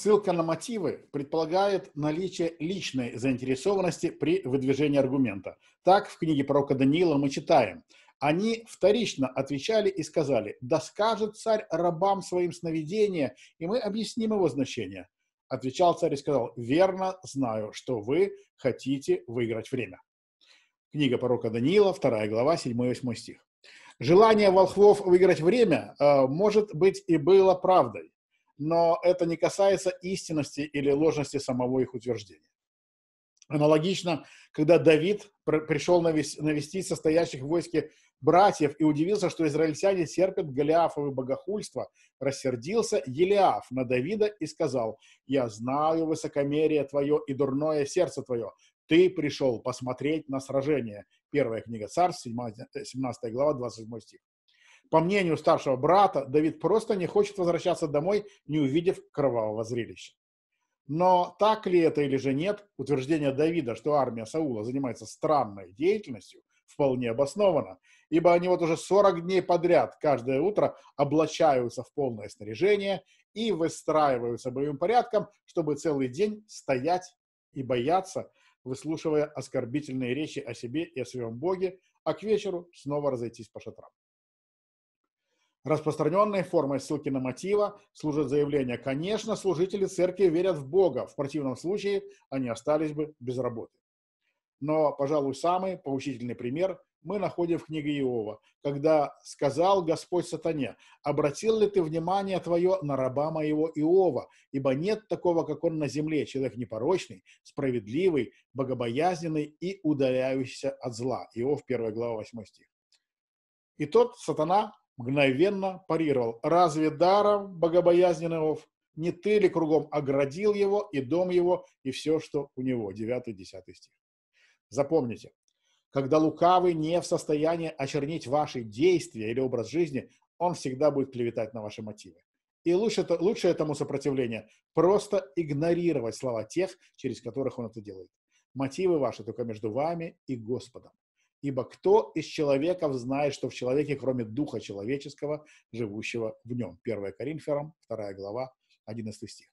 Ссылка на мотивы предполагает наличие личной заинтересованности при выдвижении аргумента. Так в книге пророка Даниила мы читаем. Они вторично отвечали и сказали, «Да скажет царь рабам своим сновидение, и мы объясним его значение». Отвечал царь и сказал, «Верно знаю, что вы хотите выиграть время». Книга пророка Даниила, 2 глава, 7-8 стих. Желание волхвов выиграть время, э, может быть, и было правдой но это не касается истинности или ложности самого их утверждения. Аналогично, когда Давид пришел навестить состоящих в войске братьев и удивился, что израильтяне терпят Голиафовы богохульство, рассердился Елиаф на Давида и сказал, «Я знаю высокомерие твое и дурное сердце твое. Ты пришел посмотреть на сражение». Первая книга Царств, 17 э, глава, 27 стих. По мнению старшего брата, Давид просто не хочет возвращаться домой, не увидев кровавого зрелища. Но так ли это или же нет, утверждение Давида, что армия Саула занимается странной деятельностью, вполне обосновано, ибо они вот уже 40 дней подряд каждое утро облачаются в полное снаряжение и выстраиваются боевым порядком, чтобы целый день стоять и бояться, выслушивая оскорбительные речи о себе и о своем Боге, а к вечеру снова разойтись по шатрам. Распространенной формой ссылки на мотива служит заявление «Конечно, служители церкви верят в Бога, в противном случае они остались бы без работы». Но, пожалуй, самый поучительный пример мы находим в книге Иова, когда сказал Господь сатане, «Обратил ли ты внимание твое на раба моего Иова? Ибо нет такого, как он на земле, человек непорочный, справедливый, богобоязненный и удаляющийся от зла». Иов, 1 глава, 8 стих. И тот сатана мгновенно парировал. «Разве даром богобоязненный Не ты ли кругом оградил его и дом его, и все, что у него?» 9-10 стих. Запомните, когда лукавый не в состоянии очернить ваши действия или образ жизни, он всегда будет клеветать на ваши мотивы. И лучше, лучше этому сопротивление просто игнорировать слова тех, через которых он это делает. Мотивы ваши только между вами и Господом. Ибо кто из человеков знает, что в человеке, кроме духа человеческого, живущего в нем? 1 Коринфянам, 2 глава, 11 стих.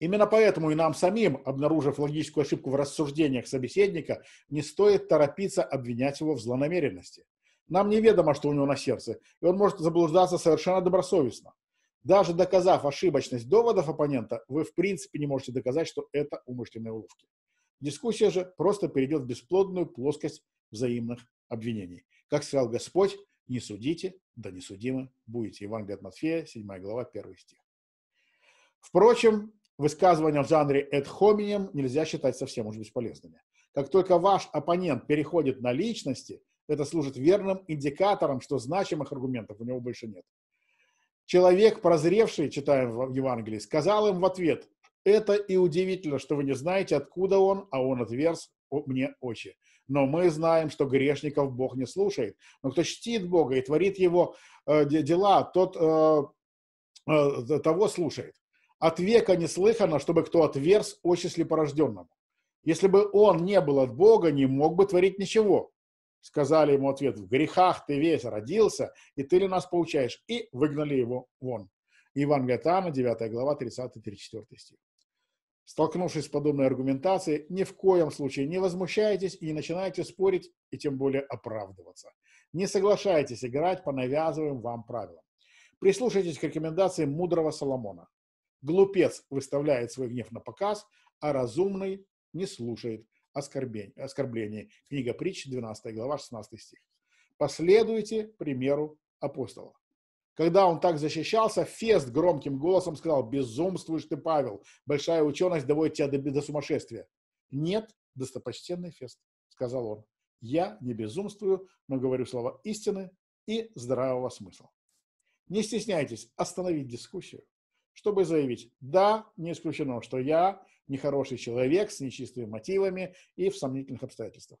Именно поэтому и нам самим, обнаружив логическую ошибку в рассуждениях собеседника, не стоит торопиться обвинять его в злонамеренности. Нам неведомо, что у него на сердце, и он может заблуждаться совершенно добросовестно. Даже доказав ошибочность доводов оппонента, вы в принципе не можете доказать, что это умышленные уловки. Дискуссия же просто перейдет в бесплодную плоскость взаимных обвинений. Как сказал Господь, не судите, да не судимы будете. Евангелие от Матфея, 7 глава, 1 стих. Впрочем, высказывания в жанре ad hominem нельзя считать совсем уж бесполезными. Как только ваш оппонент переходит на личности, это служит верным индикатором, что значимых аргументов у него больше нет. Человек, прозревший, читаем в Евангелии, сказал им в ответ, это и удивительно, что вы не знаете, откуда он, а он отверз мне очи. Но мы знаем, что грешников Бог не слушает. Но кто чтит Бога и творит его э, дела, тот э, э, того слушает. От века не слыхано, чтобы кто отверз отчисли порожденному. Если бы он не был от Бога, не мог бы творить ничего. Сказали ему ответ, в грехах ты весь родился, и ты ли нас получаешь? И выгнали его вон. Иван Тана, 9 глава, 30-34 стих. Столкнувшись с подобной аргументацией, ни в коем случае не возмущайтесь и не начинайте спорить и тем более оправдываться. Не соглашайтесь играть по навязываемым вам правилам. Прислушайтесь к рекомендации мудрого Соломона. Глупец выставляет свой гнев на показ, а разумный не слушает оскорблений. Книга притч, 12 глава, 16 стих. Последуйте примеру апостола. Когда он так защищался, Фест громким голосом сказал, безумствуешь ты, Павел, большая ученость доводит тебя до, до сумасшествия. Нет, достопочтенный Фест, сказал он, я не безумствую, но говорю слова истины и здравого смысла. Не стесняйтесь остановить дискуссию, чтобы заявить, да, не исключено, что я нехороший человек с нечистыми мотивами и в сомнительных обстоятельствах.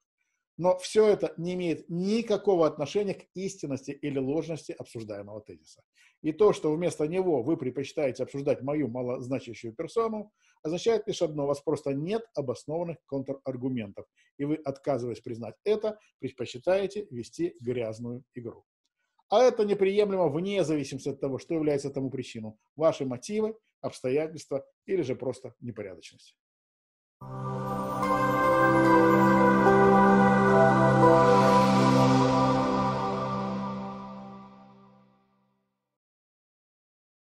Но все это не имеет никакого отношения к истинности или ложности обсуждаемого тезиса. И то, что вместо него вы предпочитаете обсуждать мою малозначащую персону, означает лишь одно – у вас просто нет обоснованных контраргументов, и вы, отказываясь признать это, предпочитаете вести грязную игру. А это неприемлемо вне зависимости от того, что является тому причиной, ваши мотивы, обстоятельства или же просто непорядочность.